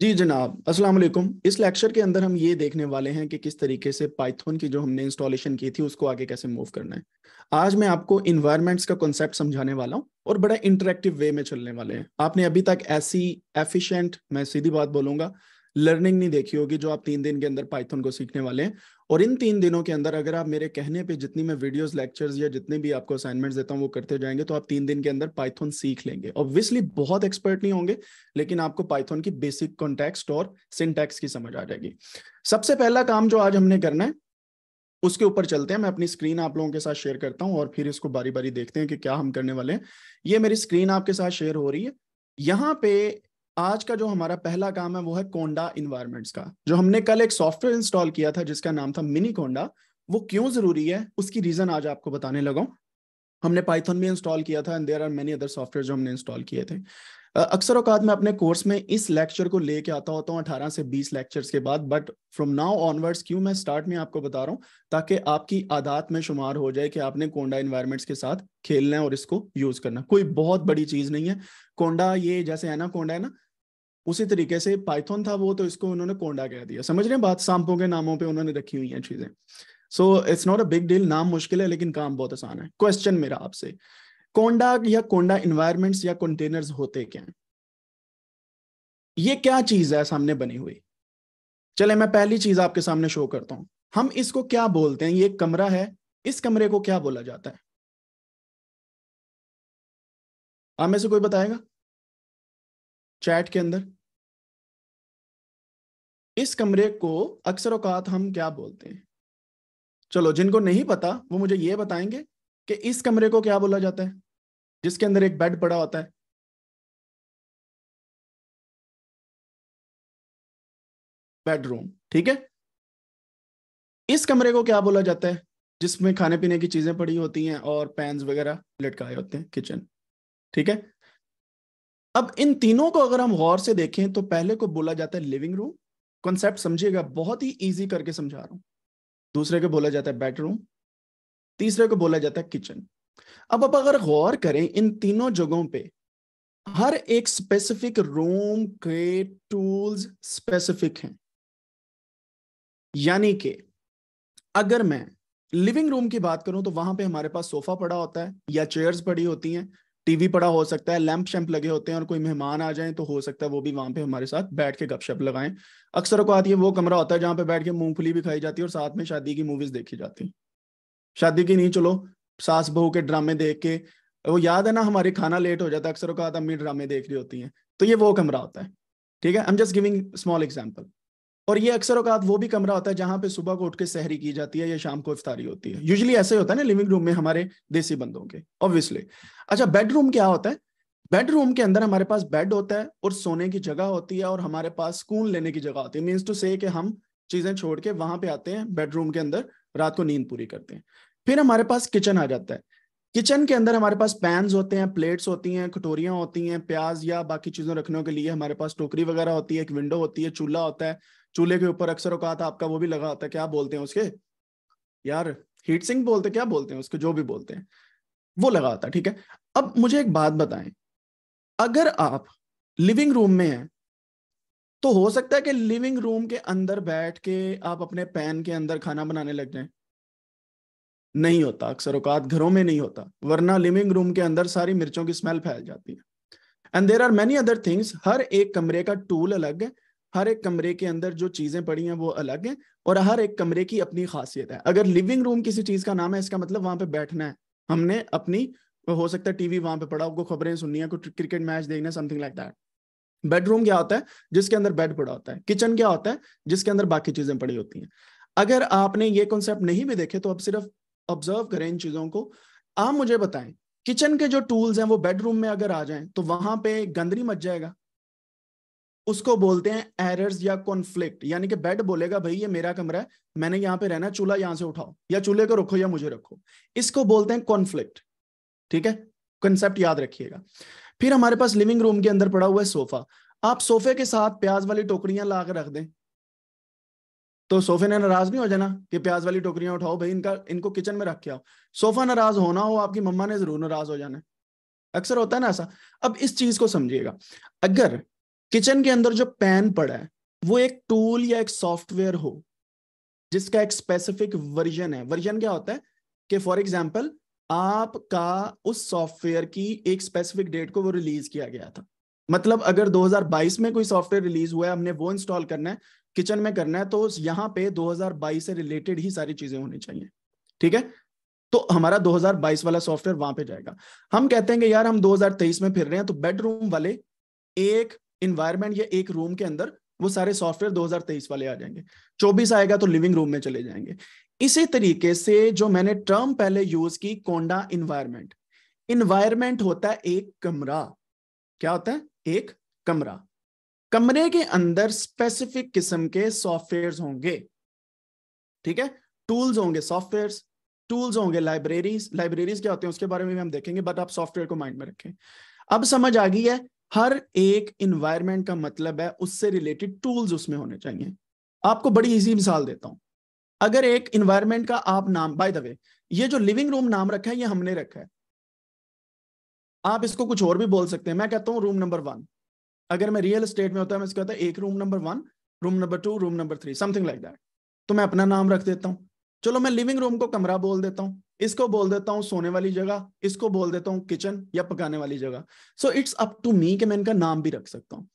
जी जनाब अस्सलाम वालेकुम इस लेक्चर के अंदर हम ये देखने वाले हैं कि किस तरीके से पाइथन की जो हमने इंस्टॉलेशन की थी उसको आगे कैसे मूव करना है आज मैं आपको इन्वायरमेंट्स का कॉन्सेप्ट समझाने वाला हूँ और बड़ा इंटरेक्टिव वे में चलने वाले हैं आपने अभी तक ऐसी एफिशिएंट मैं सीधी बात बोलूंगा लर्निंग नहीं देखी होगी जो आप तीन दिन के अंदर पाइथन को सीखने वाले हैं और इन तीन दिनों के अंदर अगर आप मेरे कहने पे जितनी मैं वीडियोस लेक्चर्स या जितने भी आपको असाइनमेंट्स देता हूँ वो करते जाएंगे तो आप तीन दिन के अंदर पाइथन सीख लेंगे ऑब्वियसली बहुत एक्सपर्ट नहीं होंगे लेकिन आपको पाइथन की बेसिक कॉन्टेक्स्ट और सिंटेक्स की समझ आ जाएगी सबसे पहला काम जो आज हमने करना है उसके ऊपर चलते हैं मैं अपनी स्क्रीन आप लोगों के साथ शेयर करता हूँ और फिर इसको बारी बारी देखते हैं कि क्या हम करने वाले हैं ये मेरी स्क्रीन आपके साथ शेयर हो रही है यहाँ पे आज का जो हमारा पहला काम है वो है कोंडा इन्वायरमेंट्स का जो हमने कल एक सॉफ्टवेयर इंस्टॉल किया था जिसका नाम था मिनी कोंडा वो क्यों जरूरी है उसकी रीजन आज आपको बताने लगा हमने पाइथन भी इंस्टॉल किया था and there are many other software जो हमने इंस्टॉल किए थे अक्सर औकात मैं अपने कोर्स में इस लेक्चर को लेके आता होता हूँ अठारह से बीस लेक्चर्स के बाद बट फ्रॉम नाउ ऑनवर्ड्स क्यों मैं स्टार्ट में आपको बता रहा हूँ ताकि आपकी आदत में शुमार हो जाए कि आपने कोंडा इन्वायरमेंट्स के साथ खेलना है और इसको यूज करना कोई बहुत बड़ी चीज नहीं है कोंडा ये जैसे है ना कोंडा है ना उसी तरीके से पाइथन था वो तो इसको उन्होंने कोंडा कह दिया समझ रहे हैं बात सांपों के नामों पे उन्होंने रखी हुई हैं चीजें so it's not a big deal नाम मुश्किल है लेकिन काम बहुत आसान है क्वेश्चन मेरा आपसे कोंडा या कोंडा इन्वायरमेंट्स या कंटेनर्स होते क्या हैं ये क्या चीज है सामने बनी हुई चले मैं पहली चीज आपके सामने शो करता हूं हम इसको क्या बोलते हैं ये एक कमरा है इस कमरे को क्या बोला जाता है आप में से कोई बताएगा चैट के अंदर इस कमरे को अक्सर औकात हम क्या बोलते हैं चलो जिनको नहीं पता वो मुझे ये बताएंगे कि इस कमरे को क्या बोला जाता है जिसके अंदर एक बेड पड़ा होता है बेडरूम ठीक है इस कमरे को क्या बोला जाता है जिसमें खाने पीने की चीजें पड़ी होती हैं और पैंस वगैरह लटकाए होते हैं किचन ठीक है अब इन तीनों को अगर हम गौर से देखें तो पहले को बोला जाता है लिविंग रूम कॉन्सेप्ट समझिएगा बहुत ही इजी करके समझा रहा हूं दूसरे को बोला जाता है बेडरूम तीसरे को बोला जाता है किचन अब अब अगर गौर करें इन तीनों जगहों पे हर एक स्पेसिफिक रूम के टूल्स स्पेसिफिक हैं यानी कि अगर मैं लिविंग रूम की बात करूं तो वहां पे हमारे पास सोफा पड़ा होता है या चेयर्स पड़ी होती हैं टीवी पड़ा हो सकता है लैंप शैम्प लगे होते हैं और कोई मेहमान आ जाए तो हो सकता है वो भी वहां पे हमारे साथ बैठ के गपशप लगाएं अक्सर आती ये वो कमरा होता है जहाँ पे बैठ के मूंगफली भी खाई जाती है और साथ में शादी की मूवीज देखी जाती है शादी की नहीं चलो सास बहू के ड्रामे देख के वो याद है ना हमारे खाना लेट हो जाता है अक्सर आता अम्मी ड्रामे देख रही होती है तो ये वो कमरा होता है ठीक है I am just giving small example और ये अक्सर औकात वो भी कमरा होता है जहां पे सुबह को उठ के सहरी की जाती है या शाम को इफ्तारी होती है यूजली ऐसे होता है ना लिविंग रूम में हमारे देसी बंदों के ऑब्वियसली अच्छा बेडरूम क्या होता है बेडरूम के अंदर हमारे पास बेड होता है और सोने की जगह होती है और हमारे पास सुकून लेने की जगह होती है मीन्स टू से कि हम चीजें छोड़ के वहां पे आते हैं बेडरूम के अंदर रात को नींद पूरी करते हैं फिर हमारे पास किचन आ जाता है किचन के अंदर हमारे पास पैंस होते हैं प्लेट्स होती हैं कटोरियां होती हैं प्याज या बाकी चीज़ों रखने के लिए हमारे पास टोकरी वगैरह होती है एक विंडो होती है चूल्हा होता है चूल्हे के ऊपर अक्सर औकात आपका वो भी लगा होता है क्या बोलते हैं उसके यार हीट सिंह बोलते क्या बोलते हैं उसके जो भी बोलते हैं वो लगा होता है ठीक है अब मुझे एक बात बताएं अगर आप लिविंग रूम में हैं तो हो सकता है कि लिविंग रूम के अंदर बैठ के आप अपने पैन के अंदर खाना बनाने लग जाए नहीं होता अक्सर औकात घरों में नहीं होता वरना लिविंग रूम के अंदर सारी मिर्चों की स्मेल फैल जाती है and there are many other things हर एक कमरे का टूल अलग है हर एक कमरे के अंदर जो चीजें पड़ी हैं वो अलग हैं और हर एक कमरे की अपनी खासियत है अगर लिविंग रूम किसी चीज का नाम है इसका मतलब वहां पे बैठना है हमने अपनी हो सकता है टीवी वहां पे पड़ा आपको खबरें सुननी है कोई क्रिकेट मैच देखना समथिंग लाइक दैट बेडरूम क्या होता है जिसके अंदर बेड पड़ा होता है किचन क्या होता है जिसके अंदर बाकी चीजें पड़ी होती हैं अगर आपने ये कॉन्सेप्ट नहीं भी देखे तो आप सिर्फ ऑब्जर्व करें इन चीजों को आप मुझे बताएं किचन के जो टूल्स हैं वो बेडरूम में अगर आ जाएं तो वहां पे गंदरी मच जाएगा उसको बोलते हैं एरर्स या कॉन्फ्लिक्ट यानी कि बेड बोलेगा भाई ये मेरा कमरा है मैंने यहाँ पे रहना चूल्हा यहां से उठाओ या चूल्हे को रखो या मुझे रखो इसको बोलते हैं कॉन्फ्लिक्ट ठीक है कंसेप्ट याद रखिएगा फिर हमारे पास लिविंग रूम के अंदर पड़ा हुआ है सोफा आप सोफे के साथ प्याज वाली टोकरियां ला रख दें तो सोफे ने नाराज नहीं हो जाना कि प्याज वाली टोकरियां उठाओ भाई इनका इनको किचन में रख के आओ सोफा नाराज होना हो आपकी मम्मा ने जरूर नाराज हो जाना अक्सर होता है ना ऐसा अब इस चीज को समझिएगा अगर किचन के अंदर जो पैन पड़ा है वो एक टूल या एक सॉफ्टवेयर हो जिसका एक स्पेसिफिक वर्जन है वर्जन क्या होता है कि फॉर एग्जाम्पल आपका उस सॉफ्टवेयर की एक स्पेसिफिक डेट को वो रिलीज किया गया था मतलब अगर 2022 में कोई सॉफ्टवेयर रिलीज हुआ है हमने वो इंस्टॉल करना है किचन में करना है तो यहाँ पे 2022 से रिलेटेड ही सारी चीजें होनी चाहिए ठीक है तो हमारा 2022 वाला सॉफ्टवेयर वहां पे जाएगा हम कहते हैं कि यार हम 2023 में फिर रहे हैं तो बेडरूम वाले एक इन्वायरमेंट या एक रूम के अंदर वो सारे सॉफ्टवेयर 2023 वाले आ जाएंगे 24 आएगा तो लिविंग रूम में चले जाएंगे इसी तरीके से जो मैंने टर्म पहले यूज की कोंडा इन्वायरमेंट इन्वायरमेंट होता है एक कमरा क्या होता है एक कमरा कमरे के अंदर स्पेसिफिक किस्म के सॉफ्टवेयर होंगे ठीक है टूल्स होंगे सॉफ्टवेयर टूल्स होंगे लाइब्रेरीज लाइब्रेरीज क्या होते हैं उसके बारे में भी हम देखेंगे बट आप सॉफ्टवेयर को माइंड में रखें अब समझ आ गई है हर एक इन्वायरमेंट का मतलब है उससे रिलेटेड टूल्स उसमें होने चाहिए आपको बड़ी इजी मिसाल देता हूं अगर एक इन्वायरमेंट का आप नाम बाय द वे ये जो लिविंग रूम नाम रखा है ये हमने रखा है आप इसको कुछ और भी बोल सकते हैं मैं कहता हूं रूम नंबर वन अगर मैं रियल स्टेट में होता मैं कहता एक room number one room number two room number three something like that तो मैं अपना नाम रख देता हूँ चलो मैं लिविंग रूम को कमरा बोल देता हूँ इसको बोल देता हूँ सोने वाली जगह इसको बोल देता हूँ किचन या पकाने वाली जगह so it's up to me कि मैं इनका नाम भी रख सकता हूँ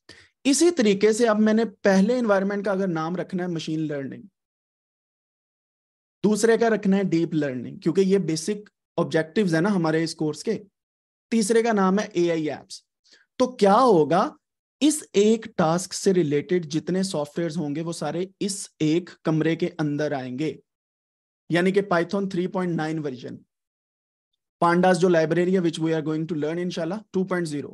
इसी तरीके से अब मैंने पहले इन्वायरमेंट का अगर नाम रखना है मशीन लर्निंग दूसरे का रखना है डीप लर्निंग क्योंकि ये बेसिक ऑब्जेक्टिव है ना हमारे इस कोर्स के तीसरे का नाम है ए आई एप्स तो क्या होगा इस एक टास्क से रिलेटेड जितने सॉफ्टवेयर होंगे वो सारे इस एक कमरे के अंदर आएंगे यानी कि पाइथन 3.9 वर्जन पांडास जो लाइब्रेरी है which we are going to learn इनशाला 2.0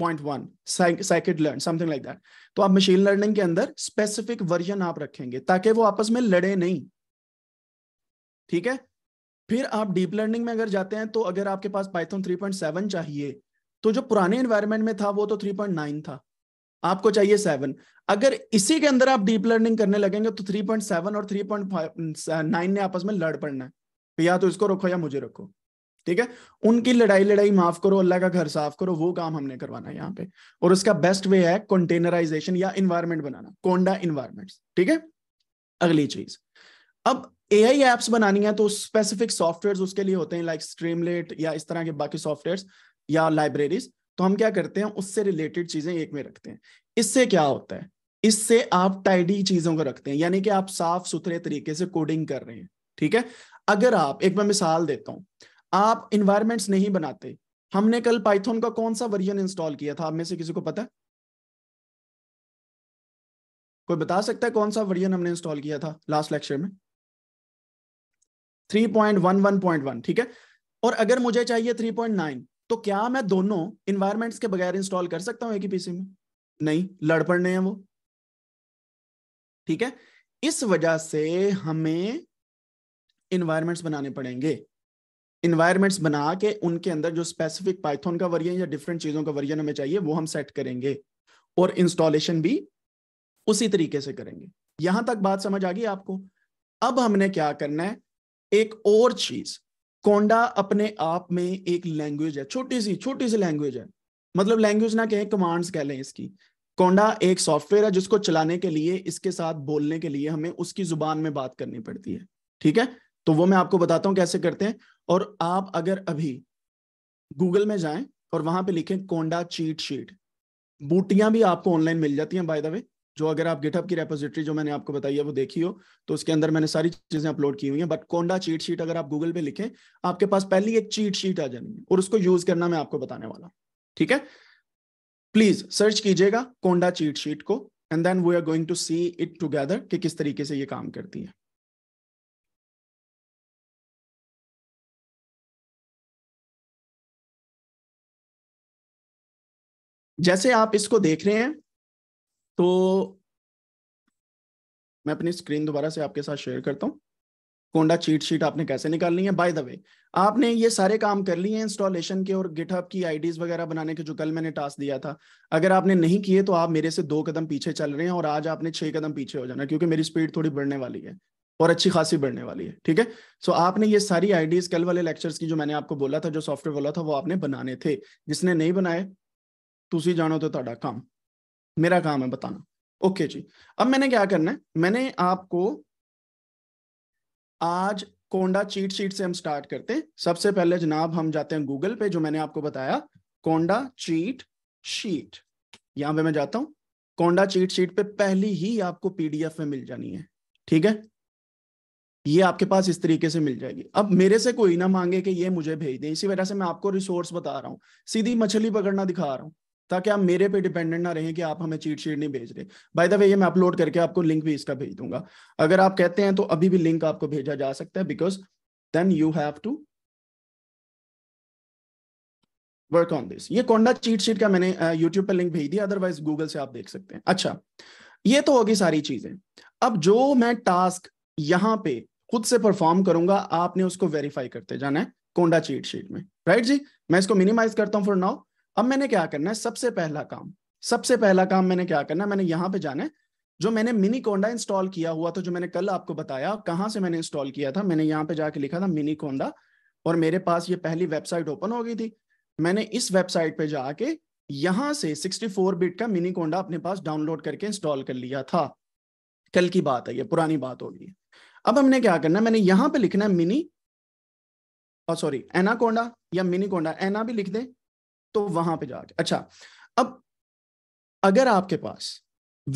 point one scikit learn something like that तो आप मशीन लर्निंग के अंदर स्पेसिफिक वर्जन आप रखेंगे ताकि वो आपस में लड़े नहीं ठीक है फिर आप डीप लर्निंग में अगर जाते हैं तो अगर आपके पास पाइथन 3.7 चाहिए तो जो पुराने एनवायरमेंट में था वो तो 3.9 था आपको चाहिए सेवन अगर इसी के अंदर आप डीप लर्निंग करने लगेंगे तो 3.7 और 3.9 ने आपस में लड़ पड़ना है तो या तो इसको रखो या मुझे रखो ठीक है उनकी लड़ाई लड़ाई माफ करो अल्लाह का घर साफ करो वो काम हमने करवाना है यहाँ पे और उसका बेस्ट वे है कंटेनराइजेशन या इन्वायरमेंट बनाना कोंडा इन्वायरमेंट ठीक है अगली चीज अब ए आई एप्स बनानी है तो स्पेसिफिक सॉफ्टवेयर उसके लिए होते हैं लाइक स्ट्रीमलेट या इस तरह के बाकी सॉफ्टवेयर या लाइब्रेरीज तो हम क्या करते हैं उससे रिलेटेड चीजें एक में रखते हैं इससे क्या होता है इससे आप टाइडी चीजों को रखते हैं यानी कि आप साफ सुथरे तरीके से कोडिंग कर रहे हैं ठीक है अगर आप एक मैं मिसाल देता हूं आप इन्वायरमेंट्स नहीं बनाते हमने कल पाइथन का कौन सा वर्जन इंस्टॉल किया था आप में से किसी को पता है कोई बता सकता है कौन सा वर्जन हमने इंस्टॉल किया था लास्ट लेक्चर में 3.11.1 ठीक है और अगर मुझे चाहिए 3.9 तो क्या मैं दोनों इन्वायरमेंट्स के बगैर इंस्टॉल कर सकता हूं एक ही पीसी में नहीं लड़ पड़ने हैं वो ठीक है इस वजह से हमें इन्वायरमेंट्स बनाने पड़ेंगे इन्वायरमेंट्स बना के उनके अंदर जो स्पेसिफिक पाइथन का वर्जन या डिफरेंट चीजों का वर्जन हमें चाहिए वो हम सेट करेंगे और इंस्टॉलेशन भी उसी तरीके से करेंगे यहां तक बात समझ आ गई आपको अब हमने क्या करना है एक और चीज कोंडा अपने आप में एक लैंग्वेज है छोटी सी छोटी सी लैंग्वेज है मतलब लैंग्वेज ना कहें कमांड्स कह लें इसकी कोंडा एक सॉफ्टवेयर है जिसको चलाने के लिए इसके साथ बोलने के लिए हमें उसकी जुबान में बात करनी पड़ती है ठीक है तो वो मैं आपको बताता हूं कैसे करते हैं और आप अगर अभी गूगल में जाएं और वहां पे लिखें कोंडा चीट शीट बूटियां भी आपको ऑनलाइन मिल जाती हैं बाय द वे जो अगर आप गिटअप की रेपोजिटरी जो मैंने आपको बताई है वो देखी हो तो उसके अंदर मैंने सारी चीजें अपलोड की हुई हैं बट कोंडा चीट शीट अगर आप गूगल पे लिखें आपके पास पहली एक चीट शीट आ जानी है और उसको यूज करना मैं आपको बताने वाला ठीक है प्लीज सर्च कीजिएगा कोंडा चीट शीट को and then we are going to see it together कि किस तरीके से ये काम करती है जैसे आप इसको देख रहे हैं तो मैं अपनी स्क्रीन दोबारा से आपके साथ शेयर करता हूँ कोंडा चीट शीट आपने कैसे निकालनी है बाय द वे आपने ये सारे काम कर लिए हैं इंस्टॉलेशन के और गिटहब की आईडीज वगैरह बनाने के जो कल मैंने टास्क दिया था अगर आपने नहीं किए तो आप मेरे से दो कदम पीछे चल रहे हैं और आज आपने छह कदम पीछे हो जाना क्योंकि मेरी स्पीड थोड़ी बढ़ने वाली है और अच्छी खासी बढ़ने वाली है ठीक है सो आपने ये सारी आईडीज कल वाले लेक्चर्स की जो मैंने आपको बोला था जो सॉफ्टवेयर बोला था वो आपने बनाने थे जिसने नहीं बनाए तुम जानो तो काम मेरा काम है बताना ओके जी अब मैंने क्या करना है मैंने आपको आज कोंडा चीट शीट से हम स्टार्ट करते हैं सबसे पहले जनाब हम जाते हैं गूगल पे जो मैंने आपको बताया कोंडा चीट शीट यहां पे मैं जाता हूं कोंडा चीट शीट पे पहली ही आपको पीडीएफ में मिल जानी है ठीक है ये आपके पास इस तरीके से मिल जाएगी अब मेरे से कोई ना मांगे कि ये मुझे भेज दे इसी वजह से मैं आपको रिसोर्स बता रहा हूँ सीधी मछली पकड़ना दिखा रहा हूँ ताकि आप मेरे पे डिपेंडेंट ना रहें कि आप हमें चीट शीट नहीं भेज रहे बाय द वे ये मैं अपलोड करके आपको लिंक भी इसका भेज दूंगा अगर आप कहते हैं तो अभी भी लिंक आपको भेजा जा सकता है because then you have to work on this ये कोंडा चीट शीट का मैंने यूट्यूब uh, पर लिंक भेज दिया अदरवाइज गूगल से आप देख सकते हैं अच्छा ये तो होगी सारी चीजें अब जो मैं टास्क यहां पे खुद से परफॉर्म करूंगा आपने उसको वेरीफाई करते जाना है कोंडा चीट शीट में राइट right जी मैं इसको मिनिमाइज करता हूँ फॉर नाउ अब मैंने क्या करना है सबसे पहला काम सबसे पहला काम मैंने क्या करना है मैंने यहां पे जाना है जो मैंने मिनी कोंडा इंस्टॉल किया हुआ था जो मैंने कल आपको बताया कहां से मैंने इंस्टॉल किया था मैंने यहां पे जाके लिखा था मिनी कोंडा और मेरे पास ये पहली वेबसाइट ओपन हो गई थी मैंने इस वेबसाइट पे जाके यहां से 64 बिट का मिनी कोंडा अपने पास डाउनलोड करके इंस्टॉल कर लिया था कल की बात है ये पुरानी बात होगी अब हमने क्या करना है मैंने यहां पर लिखना है मिनी सॉरी एनाकोंडा या मिनी कोंडा एना भी लिख दे तो वहां पे जाके अच्छा अब अगर आपके पास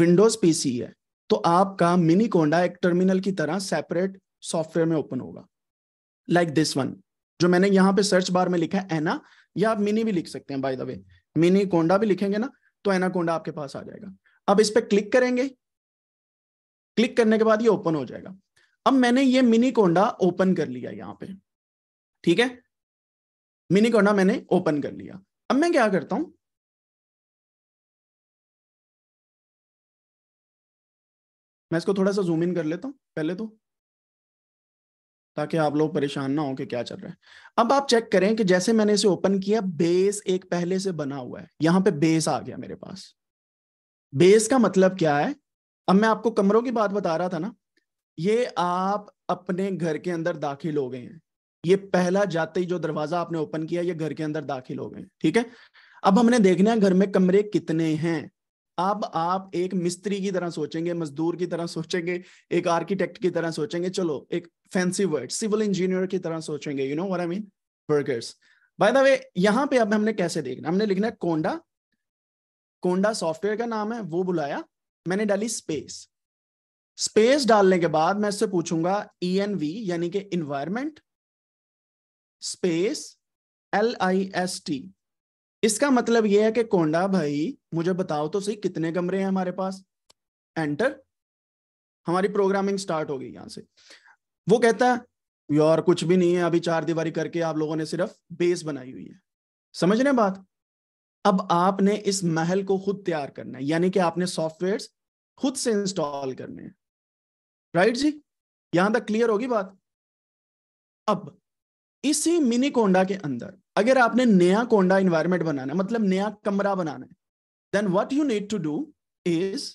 विंडोज पीसी है तो आपका मिनी कोंडा एक टर्मिनल की तरह सेपरेट सॉफ्टवेयर में ओपन होगा लाइक दिस वन जो मैंने यहां पे सर्च बार में लिखा है एना या आप मिनी भी लिख सकते हैं by the way mini conda भी लिखेंगे ना तो एना कोंडा आपके पास आ जाएगा अब इस पर क्लिक करेंगे क्लिक करने के बाद ये ओपन हो जाएगा अब मैंने ये मिनी कोंडा ओपन कर लिया यहां पे ठीक है मिनी कोंडा मैंने ओपन कर लिया अब मैं क्या करता हूं मैं इसको थोड़ा सा जूम इन कर लेता हूं पहले तो ताकि आप लोग परेशान ना हो कि क्या चल रहा है अब आप चेक करें कि जैसे मैंने इसे ओपन किया बेस एक पहले से बना हुआ है यहां पे बेस आ गया मेरे पास बेस का मतलब क्या है अब मैं आपको कमरों की बात बता रहा था ना ये आप अपने घर के अंदर दाखिल हो गए हैं ये पहला जाते ही जो दरवाजा आपने ओपन किया ये घर के अंदर दाखिल हो गए ठीक है अब हमने देखना है घर में कमरे कितने हैं अब आप एक मिस्त्री की तरह सोचेंगे मजदूर की तरह सोचेंगे एक आर्किटेक्ट की तरह सोचेंगे चलो एक फैंसी वर्ड सिविल इंजीनियर की तरह सोचेंगे you know what I mean workers by the way यहाँ पे अब हमने कैसे देखना हमने लिखना है कोंडा कोंडा सॉफ्टवेयर का नाम है वो बुलाया मैंने डाली स्पेस स्पेस डालने के बाद मैं इससे पूछूंगा ई एन वी यानी कि environment space L I S T इसका मतलब यह है कि कोंडा भाई मुझे बताओ तो सही कितने कमरे हैं हमारे पास एंटर हमारी प्रोग्रामिंग स्टार्ट हो गई यहां से वो कहता है यार कुछ भी नहीं है अभी चार दीवारी करके आप लोगों ने सिर्फ बेस बनाई हुई है समझ रहे बात अब आपने इस महल को खुद तैयार करना है यानी कि आपने सॉफ्टवेयर खुद से इंस्टॉल करने हैं राइट जी यहां तक क्लियर होगी बात अब इसी मिनी कोंडा के अंदर अगर आपने नया कोंडा इन्वायरमेंट बनाना है मतलब नया कमरा बनाना है then what you need to do is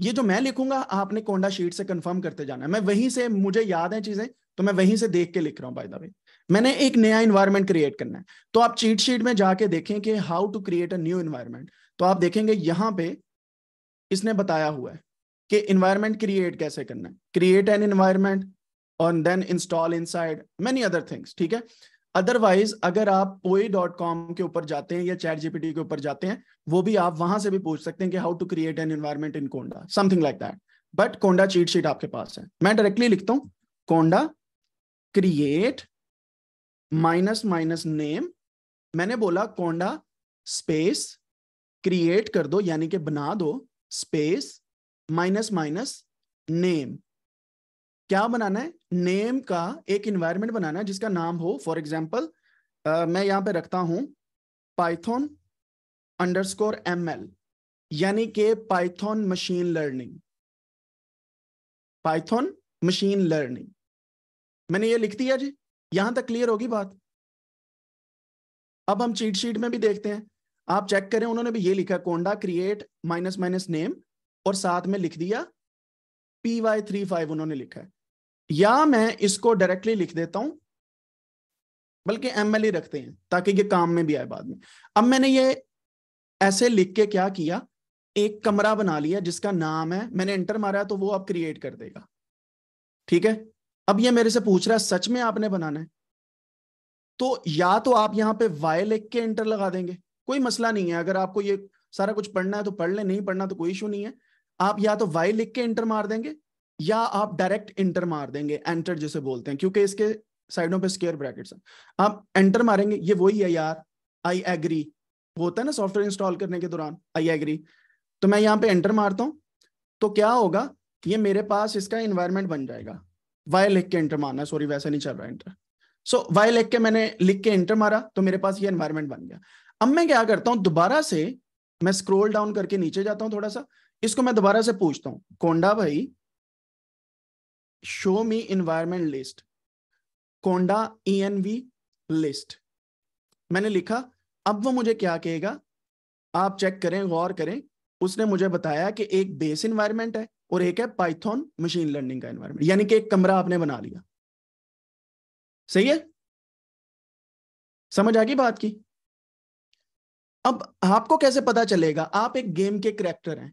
ये जो मैं लिखूंगा आपने कोंडा शीट से कंफर्म करते जाना है मैं वहीं से मुझे याद है चीजें तो मैं वहीं से देख के लिख रहा हूं बाय द वे मैंने एक नया इन्वायरमेंट क्रिएट करना है तो आप चीट शीट में जाके देखें कि how to create a new environment तो आप देखेंगे यहां पे इसने बताया हुआ है कि इन्वायरमेंट क्रिएट कैसे करना है create an environment and then install inside many other things ठीक है अदरवाइज अगर आप पोई डॉट कॉम के ऊपर जाते हैं या चैट जीपीटी के ऊपर जाते हैं वो भी आप वहां से भी पूछ सकते हैं कि how to create an environment in conda something like that but conda cheat sheet आपके पास है मैं डायरेक्टली लिखता हूं conda create minus minus name मैंने बोला कोंडा स्पेस क्रिएट कर दो यानी कि बना दो स्पेस माइनस माइनस नेम क्या बनाना है नेम का एक इन्वायरमेंट बनाना है जिसका नाम हो फॉर एग्जाम्पल uh, मैं यहाँ पे रखता हूँ Python underscore M L यानी कि Python machine learning Python machine learning मैंने ये लिख दिया जी यहां तक क्लियर होगी बात अब हम चीट शीट में भी देखते हैं आप चेक करें उन्होंने भी ये लिखा conda create minus minus name और साथ में लिख दिया पी वाई थ्री फाइव उन्होंने लिखा है या मैं इसको डायरेक्टली लिख देता हूं बल्कि एम ही रखते हैं ताकि ये काम में भी आए बाद में अब मैंने ये ऐसे लिख के क्या किया एक कमरा बना लिया जिसका नाम है मैंने एंटर मारा तो वो आप क्रिएट कर देगा ठीक है अब ये मेरे से पूछ रहा है सच में आपने बनाना है तो या तो आप यहां पे वाई लिख के एंटर लगा देंगे कोई मसला नहीं है अगर आपको ये सारा कुछ पढ़ना है तो पढ़ ले नहीं पढ़ना तो कोई इशू नहीं है आप या तो वाई लिख के एंटर मार देंगे या आप डायरेक्ट इंटर मार देंगे एंटर जिसे बोलते हैं क्योंकि इसके साइडों पे स्केयर ब्रैकेट्स हैं आप एंटर मारेंगे ये वही है यार आई एग्री होता है ना सॉफ्टवेयर इंस्टॉल करने के दौरान आई एग्री तो मैं यहाँ पे एंटर मारता हूँ तो क्या होगा ये मेरे पास इसका इन्वायरमेंट बन जाएगा वाई लिख के एंटर मारना सॉरी वैसा नहीं चल रहा एंटर सो वाई लिख के मैंने लिख के एंटर मारा तो मेरे पास ये इन्वायरमेंट बन गया अब मैं क्या करता हूँ दोबारा से मैं स्क्रोल डाउन करके नीचे जाता हूँ थोड़ा सा इसको मैं दोबारा से पूछता हूँ कोंडा भाई show me environment list conda env list मैंने लिखा अब वो मुझे क्या कहेगा आप चेक करें गौर करें उसने मुझे बताया कि एक बेस इन्वायरमेंट है और एक है पाइथन मशीन लर्निंग का इन्वायरमेंट यानी कि एक कमरा आपने बना लिया सही है समझ आ गई बात की अब आपको कैसे पता चलेगा आप एक गेम के करेक्टर हैं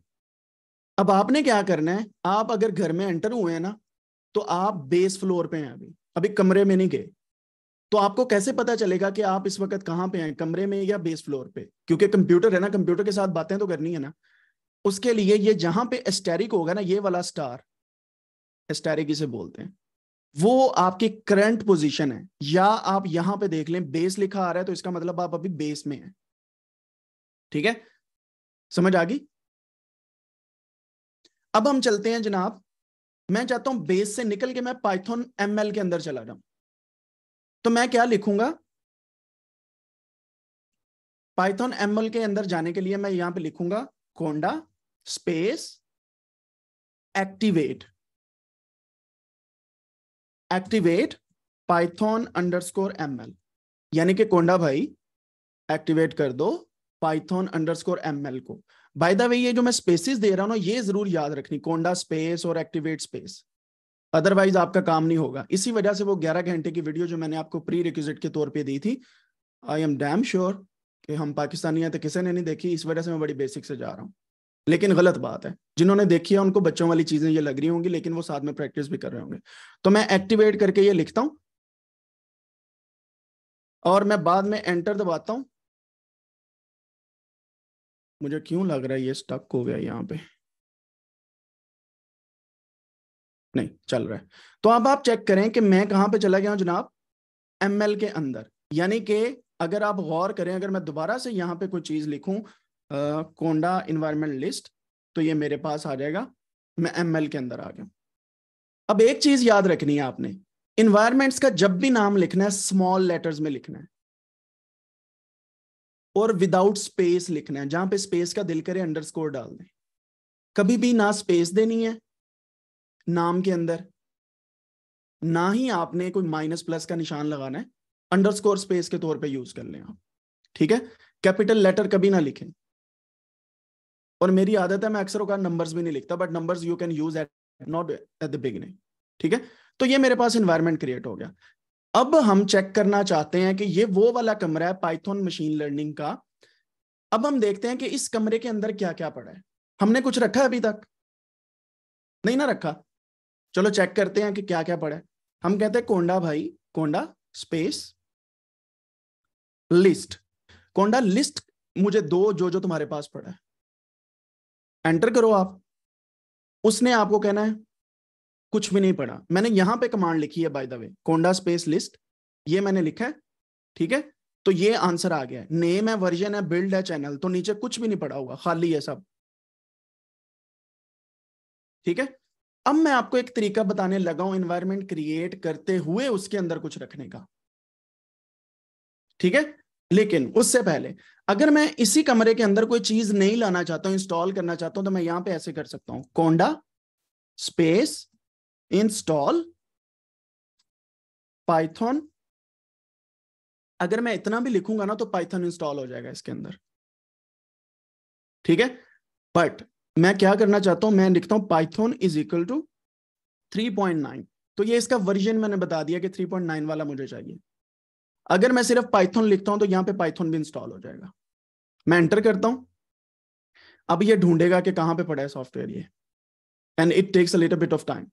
अब आपने क्या करना है आप अगर घर में एंटर हुए हैं ना तो आप बेस फ्लोर पे हैं अभी अभी कमरे में नहीं गए तो आपको कैसे पता चलेगा कि आप इस वक्त कहाँ पे हैं कमरे में या बेस फ्लोर पे क्योंकि कंप्यूटर है ना कंप्यूटर के साथ बातें तो करनी है ना उसके लिए ये जहां पे एस्टेरिक होगा ना ये वाला स्टार एस्टेरिक इसे बोलते हैं वो आपकी करंट पोजीशन है या आप यहां पे देख लें बेस लिखा आ रहा है तो इसका मतलब आप अभी बेस में हैं ठीक है समझ आ गई अब हम चलते हैं जनाब मैं चाहता हूं बेस से निकल के मैं पाइथन एमएल के अंदर चला जाऊं तो मैं क्या लिखूंगा पाइथन एमएल के अंदर जाने के लिए मैं यहां पे लिखूंगा conda space activate activate Python underscore ML यानी कि कोंडा भाई एक्टिवेट कर दो Python underscore M L को बाय द वे ये जो मैं स्पेसिस दे रहा हूँ ना ये जरूर याद रखनी कोंडा स्पेस और एक्टिवेट स्पेस अदरवाइज आपका काम नहीं होगा इसी वजह से वो 11 घंटे की वीडियो जो मैंने आपको प्री रिक्विजिट के तौर पे दी थी आई एम डैम श्योर कि हम पाकिस्तानी हैं तो किसी ने नहीं देखी इस वजह से मैं बड़ी बेसिक से जा रहा हूँ लेकिन गलत बात है जिन्होंने देखी है उनको बच्चों वाली चीजें ये लग रही होंगी लेकिन वो साथ में प्रैक्टिस भी कर रहे होंगे तो मैं एक्टिवेट करके ये लिखता हूँ और मैं बाद में एंटर दबाता हूँ मुझे क्यों लग रहा है ये स्टक हो गया यहाँ पे नहीं चल रहा है तो अब आप चेक करें कि मैं कहां पे चला गया हूं जनाब एम के अंदर यानी कि अगर आप गौर करें अगर मैं दोबारा से यहां पे कोई चीज लिखूं कोंडा इन्वायरमेंट लिस्ट तो ये मेरे पास आ जाएगा मैं एम के अंदर आ गया अब एक चीज याद रखनी है आपने इन्वायरमेंट्स का जब भी नाम लिखना है स्मॉल लेटर्स में लिखना है और विदाउट स्पेस लिखना है जहां पे स्पेस का दिल करे अंडरस्कोर डाल दें कभी भी ना स्पेस देनी है नाम के अंदर ना ही आपने कोई माइनस प्लस का निशान लगाना है अंडरस्कोर स्पेस के तौर पे यूज कर लें आप ठीक है कैपिटल लेटर कभी ना लिखें और मेरी आदत है मैं अक्सर का नंबर्स भी नहीं लिखता but numbers you can use at not at the ठीक है तो ये मेरे पास इन्वायरमेंट क्रिएट हो गया अब हम चेक करना चाहते हैं कि ये वो वाला कमरा है पाइथन मशीन लर्निंग का अब हम देखते हैं कि इस कमरे के अंदर क्या क्या पड़ा है हमने कुछ रखा है अभी तक नहीं ना रखा चलो चेक करते हैं कि क्या क्या पड़ा है हम कहते हैं कोंडा भाई conda space list conda list मुझे दो जो जो तुम्हारे पास पड़ा है एंटर करो आप उसने आपको कहना है कुछ भी नहीं पढ़ा मैंने यहां पे कमांड लिखी है by the way conda space list ये मैंने लिखा है ठीक है तो ये आंसर आ गया नेम है वर्जन है बिल्ड है चैनल तो नीचे कुछ भी नहीं पड़ा होगा खाली है सब ठीक है अब मैं आपको एक तरीका बताने लगा हूं इन्वायरमेंट क्रिएट करते हुए उसके अंदर कुछ रखने का ठीक है लेकिन उससे पहले अगर मैं इसी कमरे के अंदर कोई चीज नहीं लाना चाहता हूं इंस्टॉल करना चाहता हूं तो मैं यहां पे ऐसे कर सकता हूं कोंडा स्पेस इंस्टॉल पाइथन अगर मैं इतना भी लिखूंगा ना तो पाइथन इंस्टॉल हो जाएगा इसके अंदर ठीक है बट मैं क्या करना चाहता हूं मैं लिखता हूं पाइथन इज इक्वल टू 3.9 तो ये इसका वर्जन मैंने बता दिया कि 3.9 वाला मुझे चाहिए अगर मैं सिर्फ पाइथन लिखता हूं तो यहां पे पाइथन भी इंस्टॉल हो जाएगा मैं एंटर करता हूं अब ये ढूंढेगा कि कहां पे पड़ा है सॉफ्टवेयर ये and it takes a little bit of time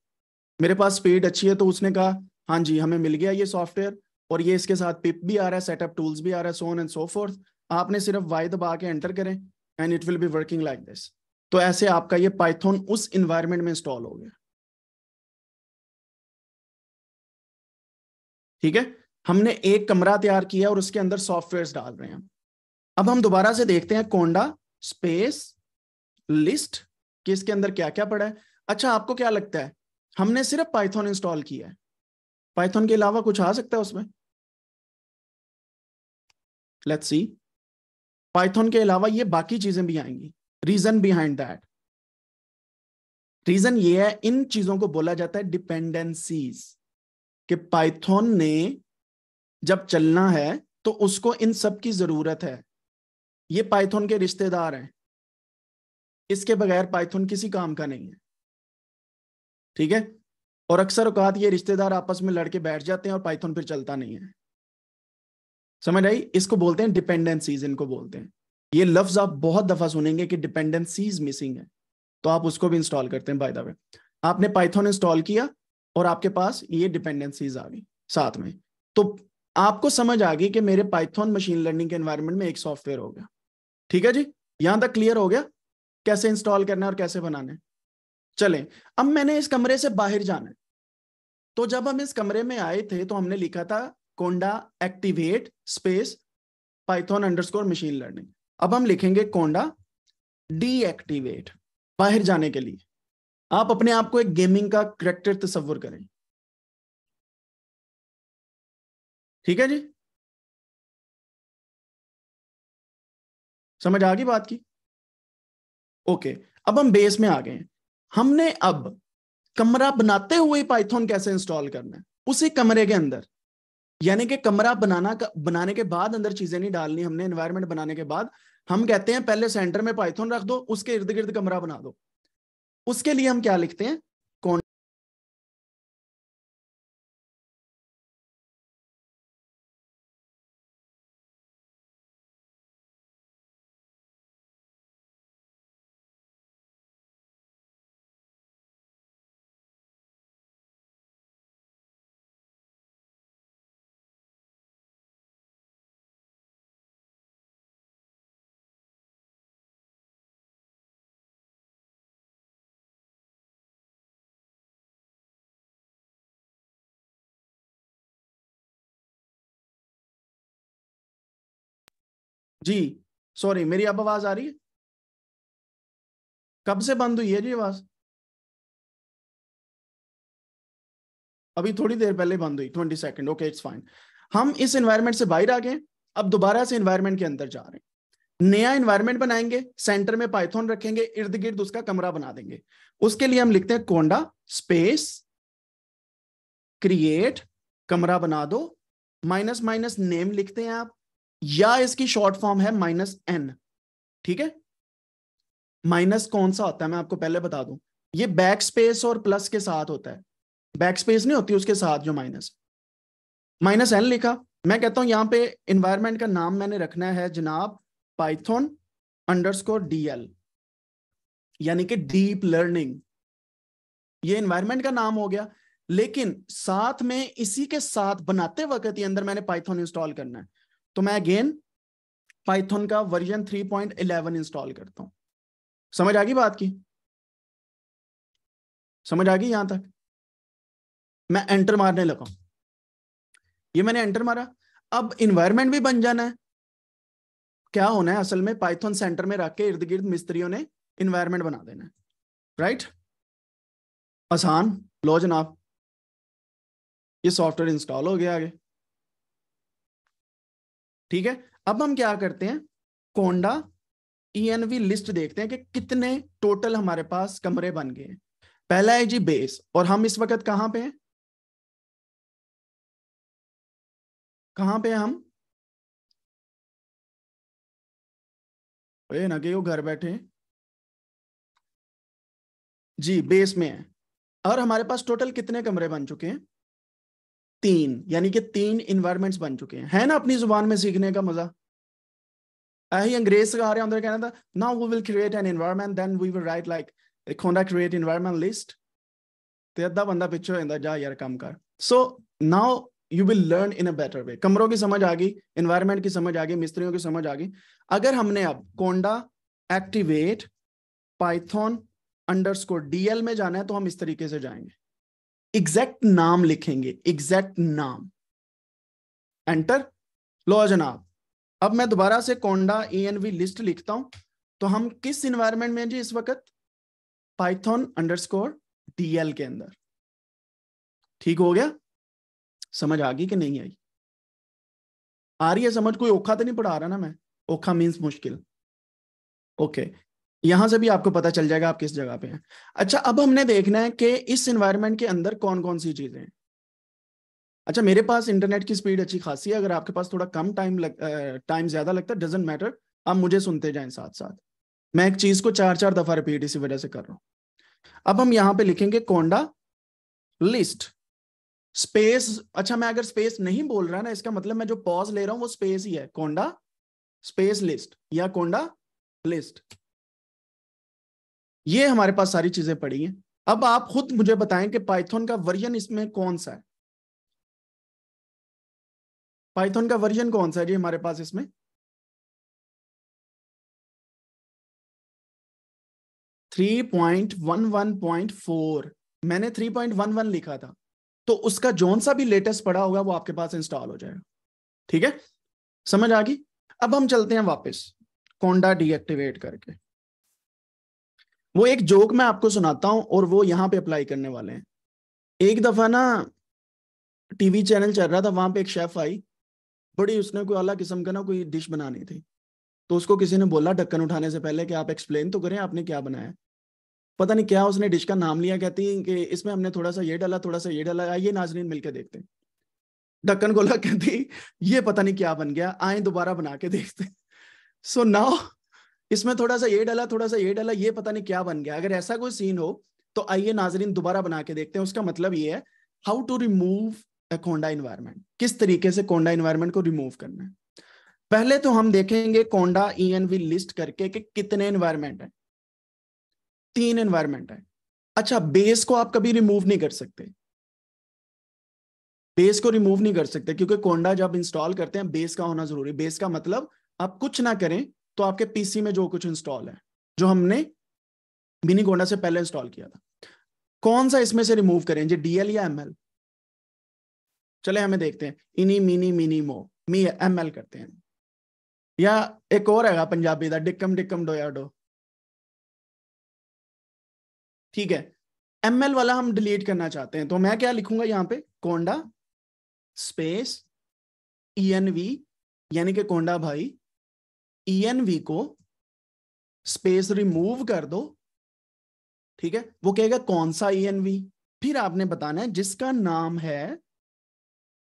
मेरे पास स्पीड अच्छी है तो उसने कहा हाँ जी हमें मिल गया ये सॉफ्टवेयर और ये इसके साथ पिप भी आ रहा है सेटअप टूल्स भी आ रहा है सोन एंड सो फोर्थ आपने सिर्फ वाई दबा के एंटर करें and it will be working like this तो ऐसे आपका ये पाइथन उस इन्वायरमेंट में इंस्टॉल हो गया ठीक है हमने एक कमरा तैयार किया और उसके अंदर सॉफ्टवेयर डाल रहे हैं अब हम दोबारा से देखते हैं कोंडा स्पेस लिस्ट कि इसके अंदर क्या क्या पड़ा है अच्छा आपको क्या लगता है हमने सिर्फ पाइथन इंस्टॉल किया है पाइथन के अलावा कुछ आ सकता है उसमें लेट्स सी पाइथन के अलावा ये बाकी चीजें भी आएंगी रीजन बिहाइंड दैट रीजन ये है इन चीजों को बोला जाता है डिपेंडेंसीज कि पाइथन ने जब चलना है तो उसको इन सब की जरूरत है ये पाइथन के रिश्तेदार हैं इसके बगैर पाइथन किसी काम का नहीं है ठीक है और अक्सर औकात ये रिश्तेदार आपस में लड़के बैठ जाते हैं और पाइथन फिर चलता नहीं है समझ आई इसको बोलते हैं डिपेंडेंसीज इनको बोलते हैं ये लफ्ज आप बहुत दफा सुनेंगे कि डिपेंडेंसीज मिसिंग है तो आप उसको भी इंस्टॉल करते हैं बाय द वे आपने पाइथन इंस्टॉल किया और आपके पास ये डिपेंडेंसीज आ गई साथ में तो आपको समझ आ गई कि मेरे पाइथन मशीन लर्निंग के एनवायरमेंट में एक सॉफ्टवेयर हो गया ठीक है जी यहां तक क्लियर हो गया कैसे इंस्टॉल करना है और कैसे बनाना है चलें अब मैंने इस कमरे से बाहर जाना है तो जब हम इस कमरे में आए थे तो हमने लिखा था conda activate space Python underscore machine learning अब हम लिखेंगे कोंडा डीएक्टिवेट बाहर जाने के लिए आप अपने आप को एक गेमिंग का करेक्टर तस्वुर करें ठीक है जी समझ आ गई बात की ओके अब हम बेस में आ गए हैं हमने अब कमरा बनाते हुए पाइथन कैसे इंस्टॉल करना है उसी कमरे के अंदर यानी कि कमरा बनाना बनाने के बाद अंदर चीजें नहीं डालनी हमने एनवायरमेंट बनाने के बाद हम कहते हैं पहले सेंटर में पाइथन रख दो उसके इर्द गिर्द कमरा बना दो उसके लिए हम क्या लिखते हैं जी सॉरी मेरी अब आवाज आ रही है कब से बंद हुई है जी आवाज अभी थोड़ी देर पहले बंद हुई twenty second okay it's fine हम इस एनवायरमेंट से बाहर आ गए अब दोबारा से एनवायरमेंट के अंदर जा रहे हैं नया एनवायरमेंट बनाएंगे सेंटर में पाइथन रखेंगे इर्द गिर्द उसका कमरा बना देंगे उसके लिए हम लिखते हैं कोंडा स्पेस क्रिएट कमरा बना दो माइनस माइनस नेम लिखते हैं आप या इसकी शॉर्ट फॉर्म है माइनस एन ठीक है माइनस कौन सा होता है मैं आपको पहले बता दूं ये बैक स्पेस और प्लस के साथ होता है बैक स्पेस नहीं होती उसके साथ जो माइनस माइनस एन लिखा मैं कहता हूं यहां पे इन्वायरमेंट का नाम मैंने रखना है जनाब पाइथन अंडरस्कोर डीएल यानी कि डीप लर्निंग ये इन्वायरमेंट का नाम हो गया लेकिन साथ में इसी के साथ बनाते वक्त ही अंदर मैंने पाइथन इंस्टॉल करना है तो मैं अगेन पाइथन का वर्जन 3.11 इंस्टॉल करता हूं समझ आ गई बात की समझ आ गई यहां तक मैं एंटर मारने लगा ये मैंने एंटर मारा अब इन्वायरमेंट भी बन जाना है क्या होना है असल में पाइथन सेंटर में रख के इर्द गिर्द मिस्त्रियों ने इन्वायरमेंट बना देना है राइट आसान लो जनाब ये सॉफ्टवेयर इंस्टॉल हो गया आगे ठीक है अब हम क्या करते हैं कोंडा ईएनवी e लिस्ट देखते हैं कि कितने टोटल हमारे पास कमरे बन गए पहला है जी बेस और हम इस वक्त कहां पे हैं कहां पे हम ना कि वो घर बैठे जी बेस में है और हमारे पास टोटल कितने कमरे बन चुके हैं तीन यानी कि तीन इन्वायरमेंट्स बन चुके हैं है ना अपनी जुबान में सीखने का मजा यही अंग्रेज सिखा रहे अंदर कहना था ना we will create an environment then we will write like conda create environment list तो अद्धा बंदा पिछे हो ਜਾਂਦਾ ਜਾ ਯਾਰ ਕੰਮ ਕਰ so now you will learn in a better way कमरों की समझ आ गई इन्वायरमेंट की समझ आ गई मिस्त्रियों की समझ आ गई अगर हमने अब conda activate Python underscore DL में जाना है तो हम इस तरीके से जाएंगे एग्जैक्ट नाम लिखेंगे एग्जैक्ट नाम एंटर लो जनाब अब मैं दोबारा से कोंडा ए लिस्ट लिखता हूं तो हम किस इन्वायरमेंट में जी इस वक्त पाइथन अंडरस्कोर डीएल के अंदर ठीक हो गया समझ आ गई कि नहीं आई आ रही है समझ कोई ओखा तो नहीं पढ़ा रहा ना मैं ओखा मीन्स मुश्किल ओके यहां से भी आपको पता चल जाएगा आप किस जगह पे हैं अच्छा अब हमने देखना है कि इस एनवायरमेंट के अंदर कौन कौन सी चीजें हैं अच्छा मेरे पास इंटरनेट की स्पीड अच्छी खासी है अगर आपके पास थोड़ा कम टाइम लग टाइम ज्यादा लगता है डजेंट मैटर आप मुझे सुनते जाएं साथ साथ मैं एक चीज को चार चार दफा रिपीट इसी वजह से कर रहा हूं अब हम यहां पे लिखेंगे कोंडा लिस्ट स्पेस अच्छा मैं अगर स्पेस नहीं बोल रहा ना इसका मतलब मैं जो पॉज ले रहा हूं वो स्पेस ही है कोंडा स्पेस लिस्ट या कोंडा लिस्ट ये हमारे पास सारी चीजें पड़ी हैं अब आप खुद मुझे बताएं कि पाइथन का वर्जन इसमें कौन सा है पाइथन का वर्जन कौन सा है जी हमारे पास इसमें three point one one point four मैंने थ्री पॉइंट वन वन लिखा था तो उसका जोन सा भी लेटेस्ट पड़ा होगा वो आपके पास इंस्टॉल हो जाएगा ठीक है समझ आ गई अब हम चलते हैं वापस कोंडा डीएक्टिवेट करके वो एक जोक मैं आपको सुनाता हूँ और वो यहाँ पे अप्लाई करने वाले हैं एक दफा ना टीवी चैनल चल रहा था वहां पे एक शेफ आई बड़ी उसने कोई अलग किस्म का ना कोई डिश बनानी थी तो उसको किसी ने बोला ढक्कन उठाने से पहले कि आप एक्सप्लेन तो करें आपने क्या बनाया पता नहीं क्या उसने डिश का नाम लिया कहती कि इसमें हमने थोड़ा सा ये डाला थोड़ा सा ये डाला आइए नाजरीन मिलकर देखते ढक्कन गोला कहती ये पता नहीं क्या बन गया आए दोबारा बना के देखते सो नाउ इसमें थोड़ा सा ये डाला थोड़ा सा ये डाला ये पता नहीं क्या बन गया अगर ऐसा कोई सीन हो तो आइए नाजरीन दोबारा बना के देखते हैं उसका मतलब ये है how to remove a conda environment किस तरीके से कोंडा इन्वायरमेंट को रिमूव करना है पहले तो हम देखेंगे conda E N V list करके कि कितने इन्वायरमेंट है तीन इन्वायरमेंट है अच्छा बेस को आप कभी रिमूव नहीं कर सकते बेस को रिमूव नहीं कर सकते क्योंकि कोंडा जब इंस्टॉल करते हैं बेस का होना जरूरी बेस का मतलब आप कुछ ना करें तो आपके पीसी में जो कुछ इंस्टॉल है जो हमने मिनी गोंडा से पहले इंस्टॉल किया था कौन सा इसमें से रिमूव करें जी डीएल या एमएल चले हमें देखते हैं इनी मिनी मिनी मो मी एमएल करते हैं या एक और है पंजाबी का डिकम डिकम डोया डो ठीक है एम एल वाला हम डिलीट करना चाहते हैं तो मैं क्या लिखूंगा यहां पे conda space E N V यानी कि कोंडा भाई ई e को स्पेस रिमूव कर दो ठीक है वो कहेगा कौन सा ई e फिर आपने बताना है जिसका नाम है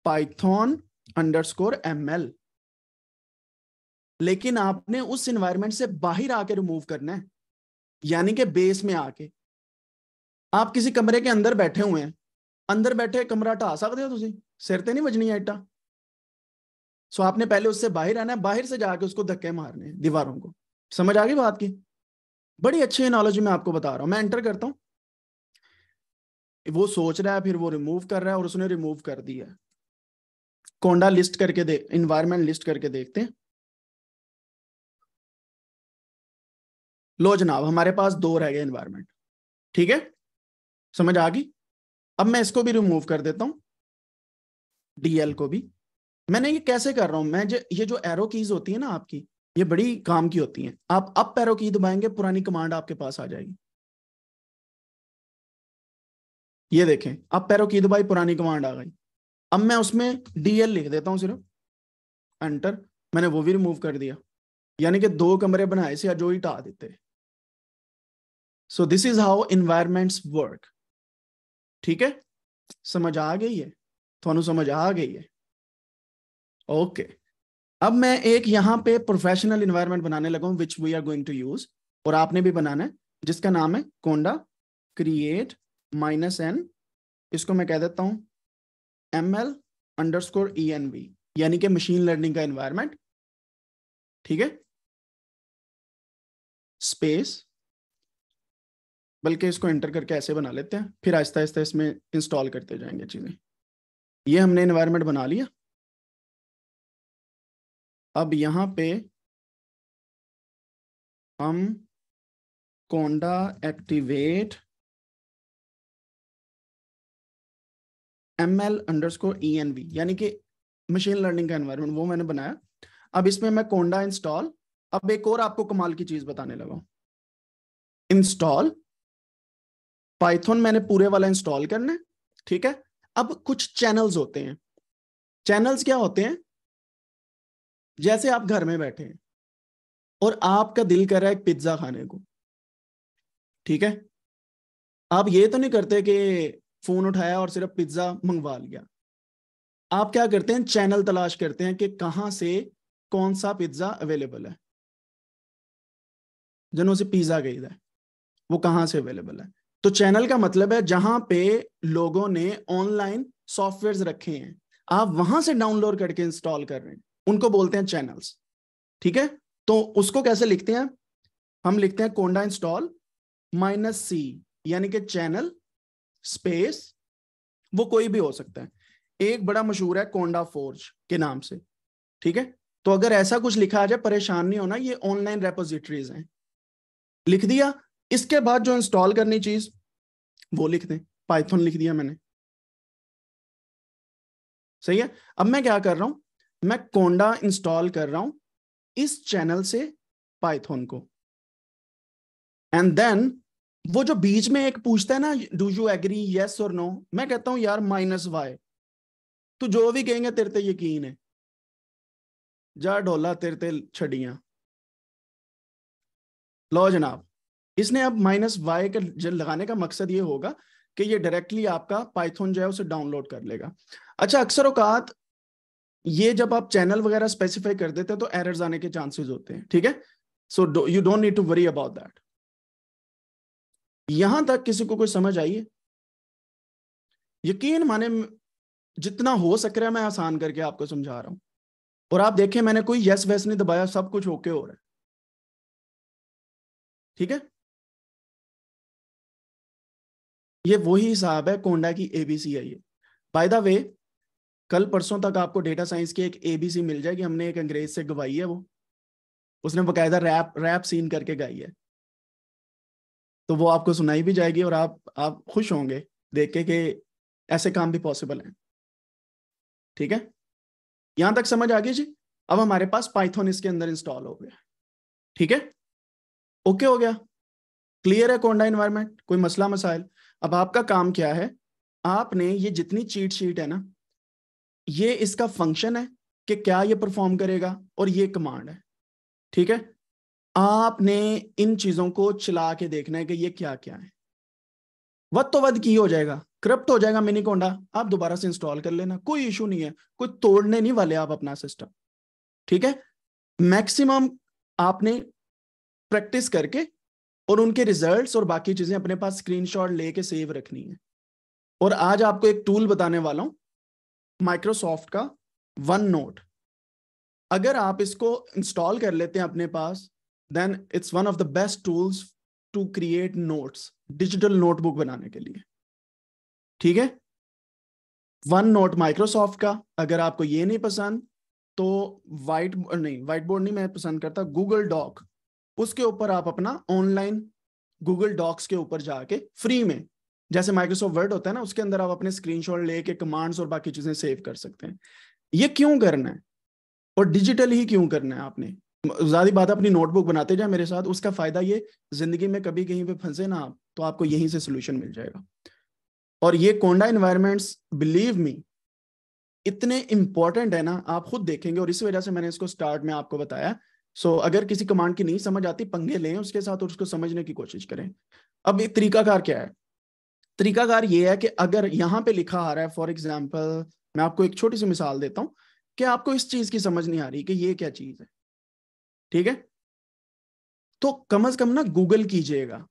पाइथॉन अंडरस्कोर एम एल लेकिन आपने उस एनवायरमेंट से बाहर आके रिमूव करना है यानी कि बेस में आके आप किसी कमरे के अंदर बैठे हुए हैं अंदर बैठे कमरा ढा सकते हो तुम सिर ते नहीं बजनी आइटा सो आपने पहले उससे बाहर आना है बाहर से जाके उसको धक्के मारने हैं दीवारों को समझ आ गई बात की बड़ी अच्छी एनोलॉजी मैं आपको बता रहा हूं मैं एंटर करता हूँ वो सोच रहा है फिर वो रिमूव कर रहा है और उसने रिमूव कर दिया है कोंडा लिस्ट करके दे इन्वायरमेंट लिस्ट करके देखते हैं लो जनाब हमारे पास दो रह गए इन्वायरमेंट ठीक है समझ आ गई अब मैं इसको भी रिमूव कर देता हूं डीएल को भी मैंने ये कैसे कर रहा हूँ मैं ये जो एरो कीज होती है ना आपकी ये बड़ी काम की होती है आप अप एरो की दबाएंगे पुरानी कमांड आपके पास आ जाएगी ये देखें अब पैरों की दबाई पुरानी कमांड आ गई अब मैं उसमें डीएल लिख देता हूँ सिर्फ एंटर मैंने वो भी रिमूव कर दिया यानी कि दो कमरे बनाए से जो ही टा देते so this is how environments work ठीक है समझ आ गई है थानू समझ आ गई है ओके अब मैं एक यहाँ पे प्रोफेशनल इन्वायरमेंट बनाने लगा हूँ which we are going to use और आपने भी बनाना है जिसका नाम है कोंडा क्रिएट माइनस एन इसको मैं कह देता हूँ M L underscore E N V यानी कि मशीन लर्निंग का इन्वायरमेंट ठीक है स्पेस बल्कि इसको एंटर करके ऐसे बना लेते हैं फिर आहिस्ता आहिस्ता इसमें इंस्टॉल करते जाएंगे चीज़ें ये हमने इन्वायरमेंट बना लिया अब यहाँ पे हम conda activate M L underscore E N V यानी कि मशीन लर्निंग का एनवायरमेंट वो मैंने बनाया अब इसमें मैं कोंडा इंस्टॉल अब एक और आपको कमाल की चीज बताने लगा इंस्टॉल पाइथन मैंने पूरे वाला इंस्टॉल करना है ठीक है अब कुछ चैनल्स होते हैं चैनल्स क्या होते हैं जैसे आप घर में बैठे हैं और आपका दिल कर रहा है पिज्जा खाने को ठीक है आप ये तो नहीं करते कि फोन उठाया और सिर्फ पिज्जा मंगवा लिया आप क्या करते हैं चैनल तलाश करते हैं कि कहां से कौन सा पिज्जा अवेलेबल है जनों से पिज्जा गई है वो कहां से अवेलेबल है तो चैनल का मतलब है जहां पे लोगों ने ऑनलाइन सॉफ्टवेयर रखे हैं आप वहां से डाउनलोड करके इंस्टॉल कर रहे हैं उनको बोलते हैं चैनल्स ठीक है तो उसको कैसे लिखते हैं हम लिखते हैं कोंडा इंस्टॉल माइनस सी यानी कि चैनल स्पेस वो कोई भी हो सकता है एक बड़ा मशहूर है कोंडा फोर्ज के नाम से ठीक है तो अगर ऐसा कुछ लिखा जाए परेशान नहीं होना ये ऑनलाइन रेपोजिटरीज हैं लिख दिया इसके बाद जो इंस्टॉल करनी चीज वो लिख दें पाइथन लिख दिया मैंने सही है अब मैं क्या कर रहा हूं मैं कोंडा इंस्टॉल कर रहा हूं इस चैनल से पाइथन को एंड देन वो जो बीच में एक पूछता है ना डू यू एग्री यस और नो मैं कहता हूं यार माइनस वाई तू जो भी कहेंगे तेरे ते यकीन है जा डोला तेरे ते छड़ियां लो जनाब इसने अब माइनस वाई का लगाने का मकसद ये होगा कि ये डायरेक्टली आपका पाइथन जो है उसे डाउनलोड कर लेगा अच्छा अक्सर औकात ये जब आप चैनल वगैरह स्पेसिफाई कर देते हैं तो एरर्स आने के चांसेस होते हैं ठीक है so you don't need to worry about that यहां तक किसी को कोई समझ आई है यकीन माने जितना हो सक रहा है मैं आसान करके आपको समझा रहा हूं और आप देखें मैंने कोई यस वैस नहीं दबाया सब कुछ ओके हो रहा है ठीक है ये वही हिसाब है कोंडा की एबीसी है ये बाय द वे कल परसों तक आपको डेटा साइंस की एक एबीसी मिल जाएगी हमने एक अंग्रेज से गवाई है वो उसने बकायदा रैप रैप सीन करके गाई है तो वो आपको सुनाई भी जाएगी और आप आप खुश होंगे देख के कि ऐसे काम भी पॉसिबल हैं ठीक है यहां तक समझ आ गई जी अब हमारे पास पाइथन इसके अंदर इंस्टॉल हो गया ठीक है ओके हो गया क्लियर है कोंडा इन्वायरमेंट कोई मसला मसाइल अब आपका काम क्या है आपने ये जितनी चीट शीट है ना ये इसका फंक्शन है कि क्या ये परफॉर्म करेगा और ये कमांड है ठीक है आपने इन चीजों को चला के देखना है कि ये क्या क्या है वद तो वद की हो जाएगा करप्ट हो जाएगा मिनी कोंडा आप दोबारा से इंस्टॉल कर लेना कोई इशू नहीं है कोई तोड़ने नहीं वाले आप अपना सिस्टम ठीक है मैक्सिमम आपने प्रैक्टिस करके और उनके रिजल्ट्स और बाकी चीजें अपने पास स्क्रीनशॉट लेके सेव रखनी है और आज आपको एक टूल बताने वाला हूं माइक्रोसॉफ्ट का वन नोट अगर आप इसको इंस्टॉल कर लेते हैं अपने पास then it's one of the best tools to create notes digital notebook बनाने के लिए ठीक है वन नोट माइक्रोसॉफ्ट का अगर आपको ये नहीं पसंद तो वाइट नहीं वाइट बोर्ड नहीं मैं पसंद करता गूगल डॉक उसके ऊपर आप अपना ऑनलाइन गूगल डॉक्स के ऊपर जाके फ्री में जैसे माइक्रोसॉफ्ट वर्ड होता है ना उसके अंदर आप अपने स्क्रीनशॉट लेके कमांड्स और बाकी चीजें सेव कर सकते हैं ये क्यों करना है और डिजिटल ही क्यों करना है आपने ज्यादा बात अपनी नोटबुक बनाते जाए मेरे साथ उसका फायदा ये जिंदगी में कभी कहीं पे फंसे ना आप तो आपको यहीं से सोल्यूशन मिल जाएगा और ये कोंडा इन्वायरमेंट्स बिलीव मी इतने इंपॉर्टेंट है ना आप खुद देखेंगे और इसी वजह से मैंने इसको स्टार्ट में आपको बताया सो so, अगर किसी कमांड की नहीं समझ आती पंगे लें उसके साथ और उसको समझने की कोशिश करें अब एक तरीकाकार क्या है तरीकाकार ये है कि अगर यहाँ पे लिखा आ रहा है फॉर एग्जाम्पल मैं आपको एक छोटी सी मिसाल देता हूँ कि आपको इस चीज की समझ नहीं आ रही कि ये क्या चीज है ठीक है तो कम अज कम ना गूगल कीजिएगा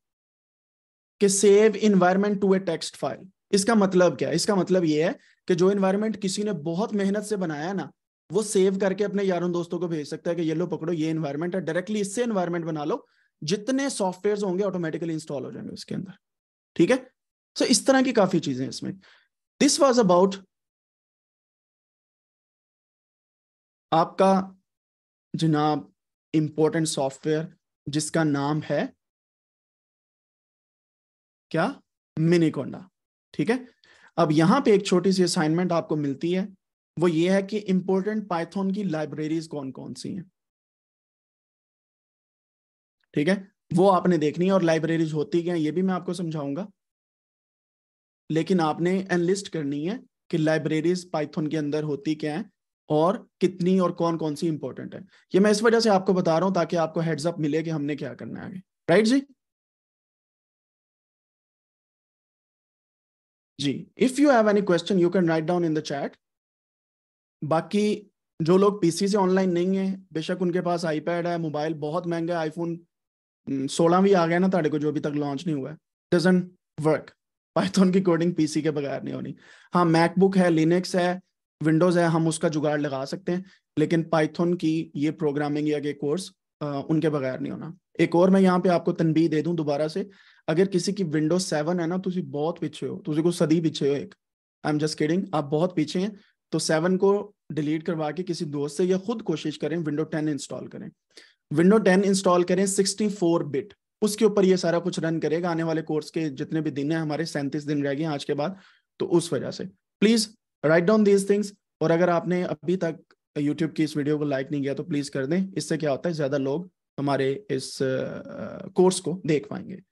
कि save environment to a text file इसका मतलब क्या इसका मतलब ये है कि जो इन्वायरमेंट किसी ने बहुत मेहनत से बनाया ना वो सेव करके अपने यारों दोस्तों को भेज सकता है कि ये लो पकड़ो ये इन्वायरमेंट है डायरेक्टली इससे इन्वायरमेंट बना लो जितने सॉफ्टवेयर होंगे ऑटोमेटिकली इंस्टॉल हो जाएंगे उसके अंदर ठीक है सो इस तरह की काफी चीजें इसमें दिस वॉज अबाउट आपका जनाब इंपॉर्टेंट सॉफ्टवेयर जिसका नाम है क्या मिनीकोंडा ठीक है अब यहां पे एक छोटी सी असाइनमेंट आपको मिलती है वो ये है कि इंपॉर्टेंट पाइथन की लाइब्रेरीज कौन कौन सी हैं ठीक है वो आपने देखनी है और लाइब्रेरीज होती क्या ये भी मैं आपको समझाऊंगा लेकिन आपने एनलिस्ट करनी है कि लाइब्रेरीज पाइथन के अंदर होती क्या है और कितनी और कौन कौन सी इंपॉर्टेंट है ये मैं इस वजह से आपको बता रहा हूँ ताकि आपको हेड्स अप मिले कि हमने क्या करना है राइट जी जी if you have any question you can write down in the chat बाकी जो लोग पीसी से ऑनलाइन नहीं है बेशक उनके पास आईपैड है मोबाइल बहुत महंगा है आईफोन हम्म, सोलह भी आ गया ना तेरे को जो अभी तक लॉन्च नहीं हुआ है डजेंट वर्क पाइथन की कोडिंग पीसी के बगैर नहीं होनी हाँ मैकबुक है लिनक्स है विंडोज है हम उसका जुगाड़ लगा सकते हैं लेकिन पाइथन की ये प्रोग्रामिंग या ये कोर्स उनके बगैर नहीं होना एक और मैं यहाँ पे आपको तनबी दे दूं दोबारा से अगर किसी की विंडोज सेवन है ना तुम बहुत पीछे हो तुझे को सदी पीछे हो एक आई एम जस्ट किडिंग आप बहुत पीछे हैं तो सेवन को डिलीट करवा के किसी दोस्त से या खुद कोशिश करें विंडो टेन इंस्टॉल करें विंडो टेन इंस्टॉल करें सिक्सटी फोर बिट उसके ऊपर ये सारा कुछ रन करेगा आने वाले कोर्स के जितने भी दिन है हमारे सैंतीस दिन रह गए आज के बाद तो उस वजह से please write down these things और अगर आपने अभी तक यूट्यूब की इस वीडियो को लाइक नहीं किया तो प्लीज कर दें इससे क्या होता है ज्यादा लोग हमारे इस कोर्स को देख पाएंगे